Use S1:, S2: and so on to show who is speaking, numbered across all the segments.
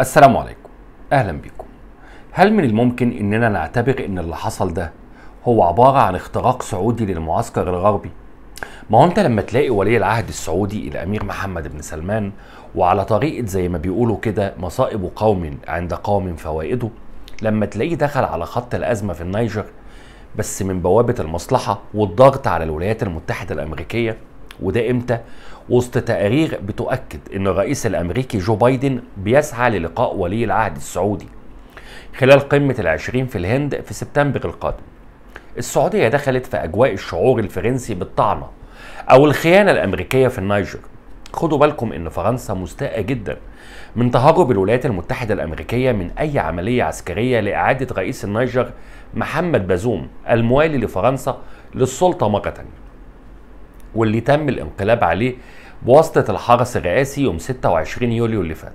S1: السلام عليكم اهلا بيكم هل من الممكن اننا نعتبر ان اللي حصل ده هو عبارة عن اختراق سعودي للمعسكر الغربي ما هو انت لما تلاقي ولي العهد السعودي الامير محمد بن سلمان وعلى طريقة زي ما بيقولوا كده مصائب قوم عند قوم فوائده لما تلاقيه دخل على خط الازمة في النيجر بس من بوابة المصلحة والضغط على الولايات المتحدة الامريكية وده امتى؟ وسط تقارير بتؤكد ان الرئيس الامريكي جو بايدن بيسعى للقاء ولي العهد السعودي خلال قمة العشرين في الهند في سبتمبر القادم السعودية دخلت في أجواء الشعور الفرنسي بالطعنة أو الخيانة الأمريكية في النيجر خدوا بالكم ان فرنسا مستاءة جدا من تهرب الولايات المتحدة الامريكية من اي عملية عسكرية لاعادة رئيس النيجر محمد بازوم الموالي لفرنسا للسلطة مرة تانية واللي تم الانقلاب عليه بواسطة الحرس الرئاسي يوم 26 يوليو اللي فات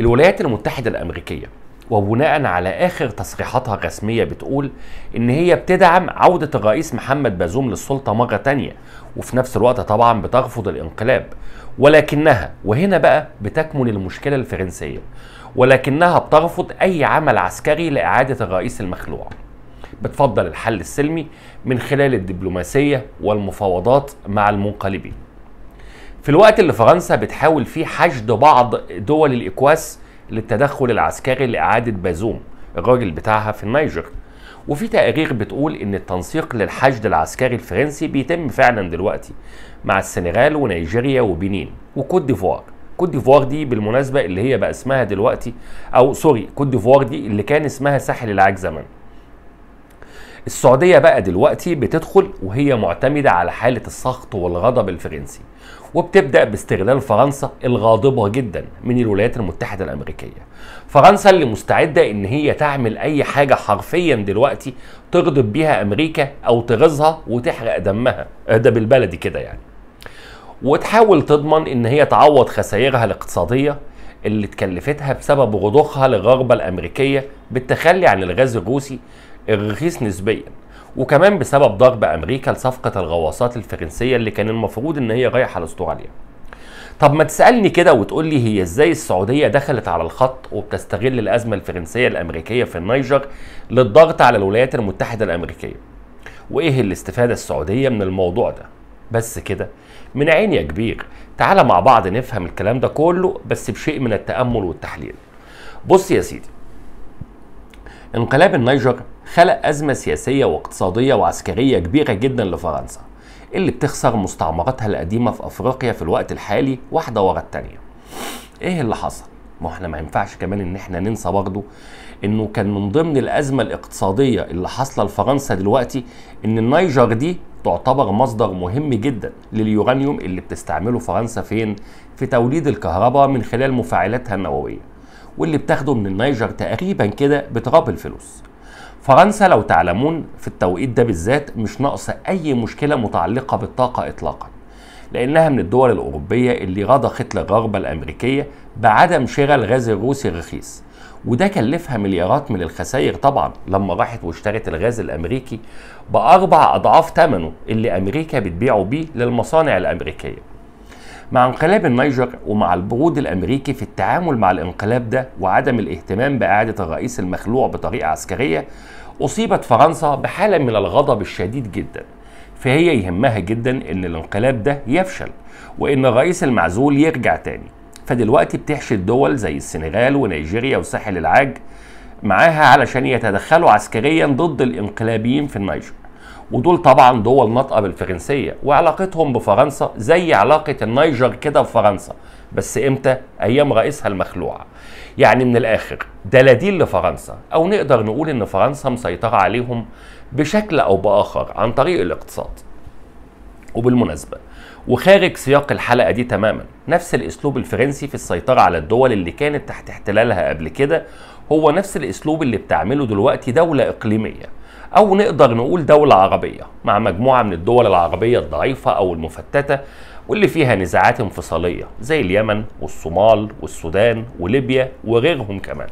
S1: الولايات المتحدة الأمريكية وبناء على آخر تصريحاتها الرسمية بتقول إن هي بتدعم عودة الرئيس محمد بازوم للسلطة مرة تانية وفي نفس الوقت طبعا بترفض الانقلاب ولكنها وهنا بقى بتكمن المشكلة الفرنسية ولكنها بترفض أي عمل عسكري لإعادة الرئيس المخلوع بتفضل الحل السلمي من خلال الدبلوماسية والمفاوضات مع المنقلبين في الوقت اللي فرنسا بتحاول فيه حشد بعض دول الإكواس للتدخل العسكري لإعادة بازوم الراجل بتاعها في النيجر وفي تقارير بتقول ان التنسيق للحشد العسكري الفرنسي بيتم فعلا دلوقتي مع السنغال ونيجيريا وبنين وكوت ديفوار كوت ديفوار دي بالمناسبه اللي هي بقى اسمها دلوقتي او سوري كوت ديفوار دي اللي كان اسمها ساحل العاج زمان السعودية بقى دلوقتي بتدخل وهي معتمدة على حالة السخط والغضب الفرنسي وبتبدأ باستغلال فرنسا الغاضبة جدا من الولايات المتحدة الأمريكية فرنسا اللي مستعدة إن هي تعمل أي حاجة حرفيا دلوقتي تغضب بيها أمريكا أو تغيظها وتحرق دمها ده آه، بالبلدي كده يعني وتحاول تضمن إن هي تعوض خسائرها الاقتصادية اللي تكلفتها بسبب غضوخها للرغبة الأمريكية بالتخلي عن الغاز الروسي الرخيص نسبيا وكمان بسبب ضرب امريكا لصفقه الغواصات الفرنسيه اللي كان المفروض ان هي رايحه لاستراليا طب ما تسالني كده وتقول لي هي ازاي السعوديه دخلت على الخط وبتستغل الازمه الفرنسيه الامريكيه في النيجر للضغط على الولايات المتحده الامريكيه وايه الاستفاده السعوديه من الموضوع ده بس كده من عين يا كبير تعالى مع بعض نفهم الكلام ده كله بس بشيء من التامل والتحليل بص يا سيدي انقلاب النيجر خلق أزمة سياسية واقتصادية وعسكرية كبيرة جدا لفرنسا اللي بتخسر مستعمراتها القديمة في أفريقيا في الوقت الحالي واحدة ورا التانية إيه اللي حصل؟ ما احنا ما ينفعش كمان ان احنا ننسى برضه انه كان من ضمن الازمه الاقتصاديه اللي حاصله لفرنسا دلوقتي ان النيجر دي تعتبر مصدر مهم جدا لليورانيوم اللي بتستعمله فرنسا فين؟ في توليد الكهرباء من خلال مفاعلاتها النوويه واللي بتاخده من النيجر تقريبا كده بتراب الفلوس فرنسا لو تعلمون في التوقيت ده بالذات مش ناقصة أي مشكلة متعلقة بالطاقة إطلاقا لأنها من الدول الأوروبية اللي رضخت للرغبة الأمريكية بعدم شراء الغاز الروسي الرخيص وده كلفها مليارات من الخسائر طبعا لما راحت واشترت الغاز الأمريكي بأربع أضعاف ثمنه اللي أمريكا بتبيعه بيه للمصانع الأمريكية مع انقلاب النيجر ومع البرود الامريكي في التعامل مع الانقلاب ده وعدم الاهتمام باعاده الرئيس المخلوع بطريقه عسكريه اصيبت فرنسا بحاله من الغضب الشديد جدا فهي يهمها جدا ان الانقلاب ده يفشل وان الرئيس المعزول يرجع تاني فدلوقتي بتحشد دول زي السنغال ونيجيريا وساحل العاج معاها علشان يتدخلوا عسكريا ضد الانقلابيين في النيجر ودول طبعا دول ناطقه بالفرنسيه وعلاقتهم بفرنسا زي علاقه النيجر كده بفرنسا بس امتى ايام رئيسها المخلوع يعني من الاخر دلاديل لفرنسا او نقدر نقول ان فرنسا مسيطره عليهم بشكل او باخر عن طريق الاقتصاد وبالمناسبه وخارج سياق الحلقه دي تماما نفس الاسلوب الفرنسي في السيطره على الدول اللي كانت تحت احتلالها قبل كده هو نفس الاسلوب اللي بتعمله دلوقتي دوله اقليميه او نقدر نقول دوله عربيه مع مجموعه من الدول العربيه الضعيفه او المفتته واللي فيها نزاعات انفصاليه زي اليمن والصومال والسودان وليبيا وغيرهم كمان.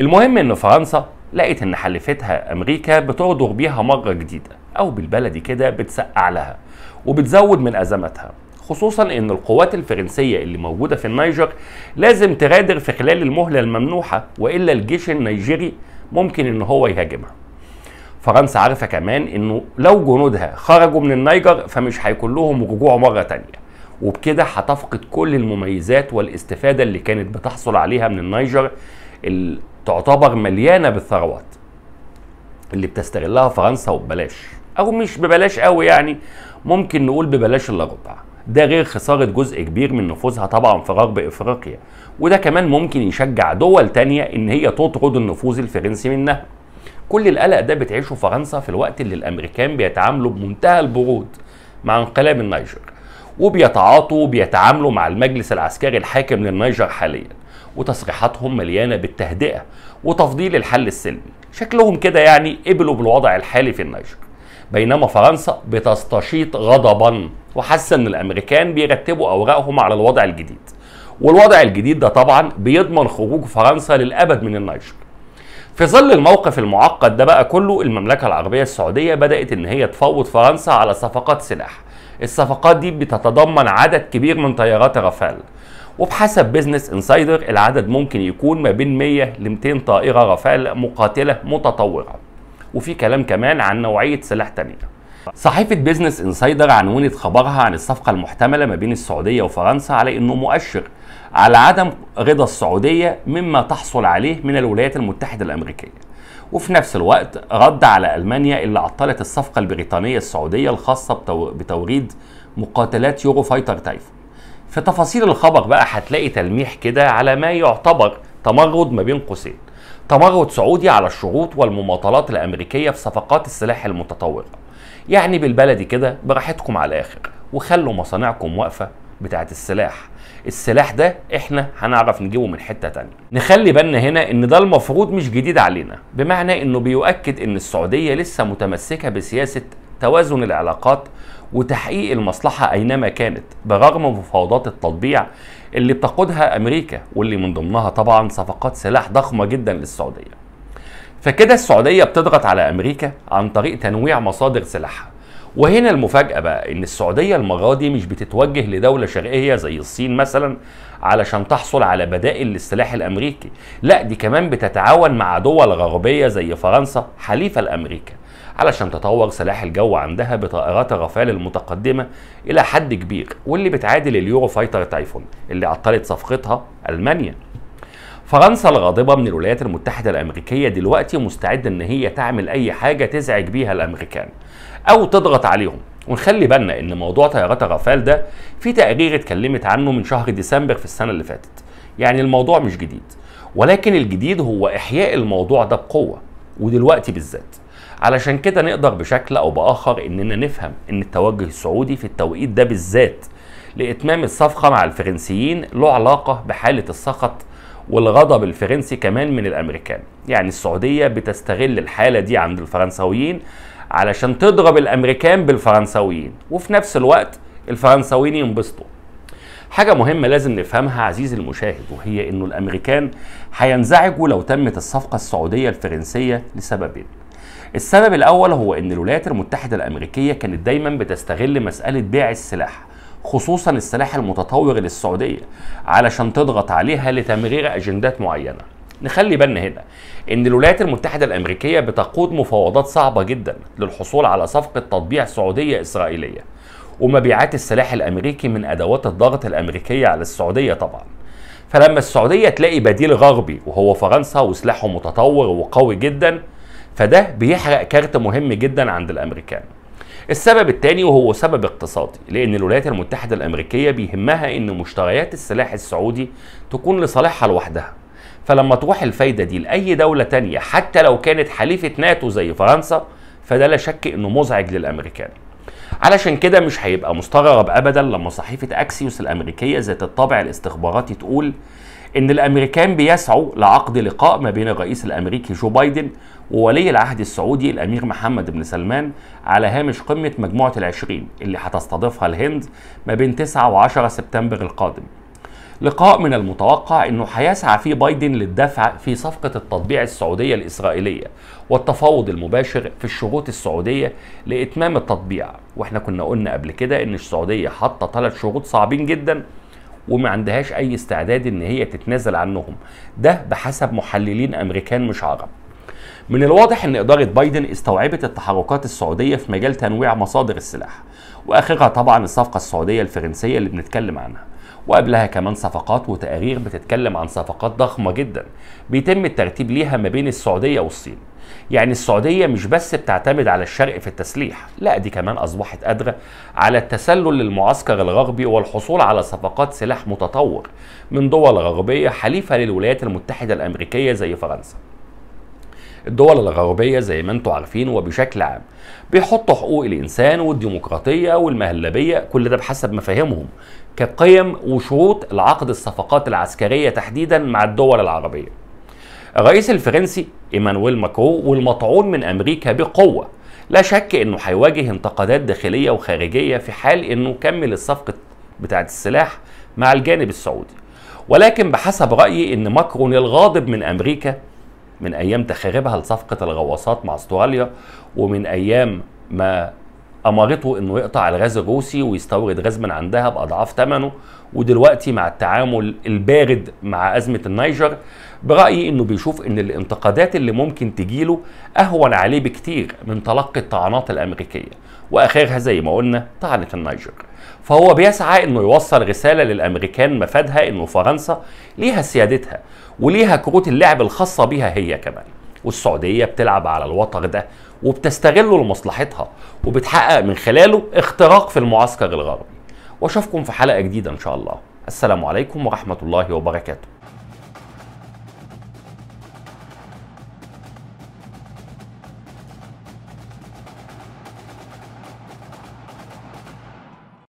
S1: المهم ان فرنسا لقت ان حليفتها امريكا بتغدر بيها مره جديده او بالبلدي كده بتسقع لها وبتزود من ازمتها خصوصا ان القوات الفرنسيه اللي موجوده في النيجر لازم تغادر في خلال المهله الممنوحه والا الجيش النيجيري ممكن ان هو يهاجمها فرنسا عارفه كمان انه لو جنودها خرجوا من النيجر فمش هيكون لهم رجوع مره تانيه وبكده هتفقد كل المميزات والاستفاده اللي كانت بتحصل عليها من النيجر اللي تعتبر مليانه بالثروات اللي بتستغلها فرنسا وببلاش او مش ببلاش قوي يعني ممكن نقول ببلاش الا ربع ده غير خسارة جزء كبير من نفوذها طبعا في غرب افريقيا وده كمان ممكن يشجع دول تانية ان هي تطرد النفوذ الفرنسي منها كل القلق ده بتعيشه فرنسا في الوقت اللي الامريكان بيتعاملوا بمنتهى البرود مع انقلاب النيجر وبيتعاطوا وبيتعاملوا مع المجلس العسكري الحاكم للنيجر حاليا وتصريحاتهم مليانه بالتهدئه وتفضيل الحل السلمي شكلهم كده يعني قبلوا بالوضع الحالي في النيجر بينما فرنسا بتستشيط غضبا وحاسه ان الامريكان بيرتبوا اوراقهم على الوضع الجديد والوضع الجديد ده طبعا بيضمن خروج فرنسا للابد من النيجر في ظل الموقف المعقد ده بقى كله المملكة العربية السعودية بدأت إن هي تفوض فرنسا على صفقات سلاح الصفقات دي بتتضمن عدد كبير من طيارات رافال وبحسب بيزنس انسايدر العدد ممكن يكون ما بين 100 ل 200 طائرة رافال مقاتلة متطورة وفي كلام كمان عن نوعية سلاح تانية صحيفة بيزنس انسايدر عنونت خبرها عن الصفقة المحتملة ما بين السعودية وفرنسا على انه مؤشر على عدم رضا السعودية مما تحصل عليه من الولايات المتحدة الامريكية وفي نفس الوقت رد على المانيا اللي عطلت الصفقة البريطانية السعودية الخاصة بتوريد مقاتلات يورو فايتر تايف في تفاصيل الخبر بقى هتلاقي تلميح كده على ما يعتبر تمرد ما بين قوسين تمرد سعودي على الشروط والمماطلات الامريكيه في صفقات السلاح المتطوره يعني بالبلدي كده براحتكم على الاخر وخلوا مصانعكم واقفه بتاعه السلاح السلاح ده احنا هنعرف نجيبه من حته تانية نخلي بالنا هنا ان ده المفروض مش جديد علينا بمعنى انه بيؤكد ان السعوديه لسه متمسكه بسياسه توازن العلاقات وتحقيق المصلحة أينما كانت برغم مفاوضات التطبيع اللي بتقودها أمريكا واللي من ضمنها طبعا صفقات سلاح ضخمة جدا للسعودية فكده السعودية بتضغط على أمريكا عن طريق تنويع مصادر سلاحها وهنا المفاجأة بقى إن السعودية المرة دي مش بتتوجه لدولة شرقية زي الصين مثلا علشان تحصل على بدائل للسلاح الأمريكي لا دي كمان بتتعاون مع دول غربية زي فرنسا حليفة لأمريكا علشان تطور سلاح الجو عندها بطائرات الرافال المتقدمة إلى حد كبير واللي بتعادل اليورو فايتر تايفون اللي عطلت صفقتها ألمانيا فرنسا الغاضبة من الولايات المتحدة الأمريكية دلوقتي مستعدة إن هي تعمل أي حاجة تزعج بيها الأمريكان أو تضغط عليهم ونخلي بالنا إن موضوع طيارات الرافال ده في تقرير اتكلمت عنه من شهر ديسمبر في السنة اللي فاتت يعني الموضوع مش جديد ولكن الجديد هو إحياء الموضوع ده بقوة ودلوقتي بالذات علشان كده نقدر بشكل أو بآخر إننا نفهم إن التوجه السعودي في التوقيت ده بالذات لإتمام الصفقة مع الفرنسيين له علاقة بحالة السخط والغضب الفرنسي كمان من الامريكان يعني السعوديه بتستغل الحاله دي عند الفرنساويين علشان تضرب الامريكان بالفرنساويين وفي نفس الوقت الفرنساويين ينبسطوا حاجة مهمة لازم نفهمها عزيزي المشاهد وهي انه الامريكان هينزعجوا لو تمت الصفقة السعودية الفرنسية لسببين السبب الاول هو ان الولايات المتحدة الامريكية كانت دايما بتستغل مسألة بيع السلاح خصوصا السلاح المتطور للسعوديه علشان تضغط عليها لتمرير اجندات معينه نخلي بالنا هنا ان الولايات المتحده الامريكيه بتقود مفاوضات صعبه جدا للحصول على صفقه تطبيع سعوديه اسرائيليه ومبيعات السلاح الامريكي من ادوات الضغط الامريكيه على السعوديه طبعا فلما السعوديه تلاقي بديل غربي وهو فرنسا وسلاحه متطور وقوي جدا فده بيحرق كارت مهم جدا عند الامريكان السبب الثاني وهو سبب اقتصادي لأن الولايات المتحدة الأمريكية بيهمها أن مشتريات السلاح السعودي تكون لصالحها لوحدها فلما تروح الفايدة دي لأي دولة تانية حتى لو كانت حليفة ناتو زي فرنسا فده لا شك أنه مزعج للأمريكان علشان كده مش هيبقى مستغرب ابدا لما صحيفه اكسيوس الامريكيه ذات الطابع الاستخباراتي تقول ان الامريكان بيسعوا لعقد لقاء ما بين الرئيس الامريكي جو بايدن وولي العهد السعودي الامير محمد بن سلمان على هامش قمه مجموعه العشرين اللي هتستضيفها الهند ما بين 9 و10 سبتمبر القادم لقاء من المتوقع انه هيسعى فيه بايدن للدفع في صفقه التطبيع السعوديه الاسرائيليه والتفاوض المباشر في الشروط السعوديه لاتمام التطبيع واحنا كنا قلنا قبل كده ان السعوديه حاطه ثلاث شروط صعبين جدا وما عندهاش اي استعداد ان هي تتنازل عنهم ده بحسب محللين امريكان مش عرب من الواضح ان اداره بايدن استوعبت التحركات السعوديه في مجال تنويع مصادر السلاح واخرها طبعا الصفقه السعوديه الفرنسيه اللي بنتكلم عنها وقبلها كمان صفقات وتقارير بتتكلم عن صفقات ضخمه جدا بيتم الترتيب ليها ما بين السعوديه والصين يعني السعودية مش بس بتعتمد على الشرق في التسليح لا دي كمان أصبحت قادرة على التسلل للمعسكر الغربي والحصول على صفقات سلاح متطور من دول غربية حليفة للولايات المتحدة الأمريكية زي فرنسا الدول الغربية زي ما انتم عارفين وبشكل عام بيحطوا حقوق الإنسان والديمقراطية والمهلبية كل ده بحسب مفاهيمهم كقيم وشروط لعقد الصفقات العسكرية تحديدا مع الدول العربية الرئيس الفرنسي ايمانويل ماكرو والمطعون من امريكا بقوه لا شك انه هيواجه انتقادات داخليه وخارجيه في حال انه كمل الصفقه بتاعه السلاح مع الجانب السعودي ولكن بحسب رايي ان ماكرون الغاضب من امريكا من ايام تخاربها لصفقه الغواصات مع استراليا ومن ايام ما امرته انه يقطع الغاز الروسي ويستورد غاز من عندها باضعاف ثمنه ودلوقتي مع التعامل البارد مع ازمه النيجر برايي انه بيشوف ان الانتقادات اللي ممكن تجيله اهون عليه بكتير من تلقي الطعنات الامريكيه واخرها زي ما قلنا طعنه النيجر فهو بيسعى انه يوصل رساله للامريكان مفادها انه فرنسا ليها سيادتها وليها كروت اللعب الخاصه بيها هي كمان والسعوديه بتلعب على الوتر ده وبتستغله لمصلحتها وبتحقق من خلاله اختراق في المعسكر الغربي واشوفكم في حلقه جديده ان شاء الله السلام عليكم ورحمه الله وبركاته